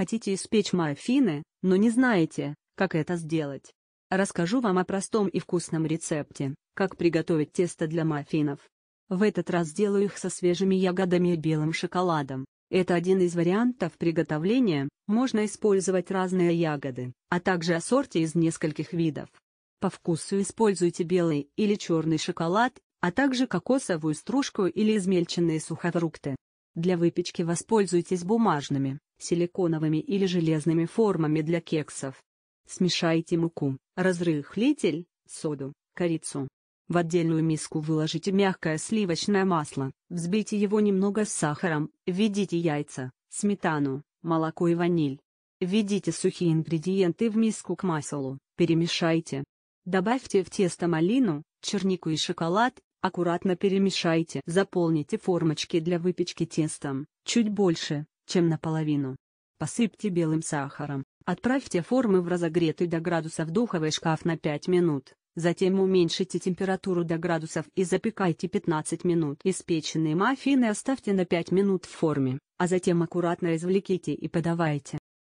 Хотите испечь маффины, но не знаете, как это сделать. Расскажу вам о простом и вкусном рецепте, как приготовить тесто для маффинов. В этот раз сделаю их со свежими ягодами и белым шоколадом. Это один из вариантов приготовления, можно использовать разные ягоды, а также ассорти из нескольких видов. По вкусу используйте белый или черный шоколад, а также кокосовую стружку или измельченные сухофрукты. Для выпечки воспользуйтесь бумажными, силиконовыми или железными формами для кексов. Смешайте муку, разрыхлитель, соду, корицу. В отдельную миску выложите мягкое сливочное масло, взбейте его немного с сахаром, введите яйца, сметану, молоко и ваниль. Введите сухие ингредиенты в миску к маслу, перемешайте. Добавьте в тесто малину, чернику и шоколад, аккуратно перемешайте. Заполните формочки для выпечки тестом, чуть больше, чем наполовину. Посыпьте белым сахаром, отправьте формы в разогретый до градусов духовый шкаф на 5 минут, затем уменьшите температуру до градусов и запекайте 15 минут. Испеченные маффины оставьте на 5 минут в форме, а затем аккуратно извлеките и подавайте.